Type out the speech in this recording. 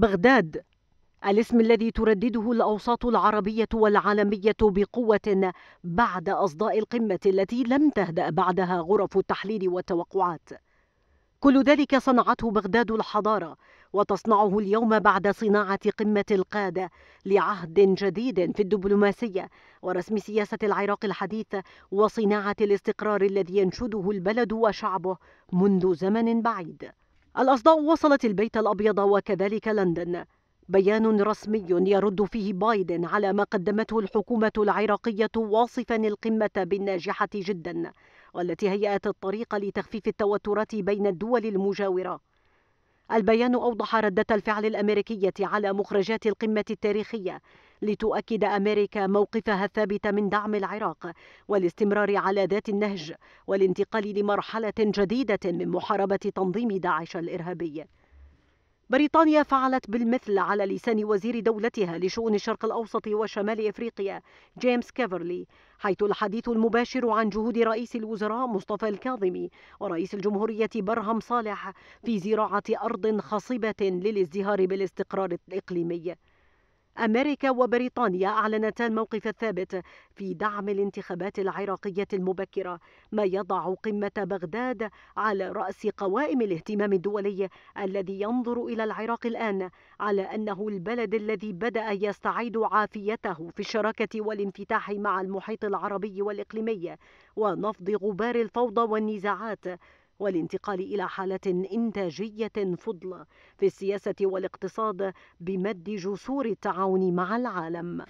بغداد الاسم الذي تردده الاوساط العربيه والعالميه بقوه بعد اصداء القمه التي لم تهدا بعدها غرف التحليل والتوقعات كل ذلك صنعته بغداد الحضاره وتصنعه اليوم بعد صناعه قمه القاده لعهد جديد في الدبلوماسيه ورسم سياسه العراق الحديث وصناعه الاستقرار الذي ينشده البلد وشعبه منذ زمن بعيد الأصداء وصلت البيت الأبيض وكذلك لندن بيان رسمي يرد فيه بايدن على ما قدمته الحكومة العراقية واصفا القمة بالناجحة جدا والتي هيأت الطريق لتخفيف التوترات بين الدول المجاورة البيان أوضح ردة الفعل الأمريكية على مخرجات القمة التاريخية لتؤكد أمريكا موقفها الثابت من دعم العراق والاستمرار على ذات النهج والانتقال لمرحلة جديدة من محاربة تنظيم داعش الإرهابي بريطانيا فعلت بالمثل على لسان وزير دولتها لشؤون الشرق الأوسط وشمال إفريقيا جيمس كيفرلي حيث الحديث المباشر عن جهود رئيس الوزراء مصطفى الكاظمي ورئيس الجمهورية برهم صالح في زراعة أرض خصبة للازدهار بالاستقرار الإقليمي أمريكا وبريطانيا أعلنتا الموقف الثابت في دعم الانتخابات العراقية المبكرة ما يضع قمة بغداد على رأس قوائم الاهتمام الدولي الذي ينظر إلى العراق الآن على أنه البلد الذي بدأ يستعيد عافيته في الشراكة والانفتاح مع المحيط العربي والإقليمي ونفض غبار الفوضى والنزاعات والانتقال إلى حالة إنتاجية فضلى في السياسة والاقتصاد بمد جسور التعاون مع العالم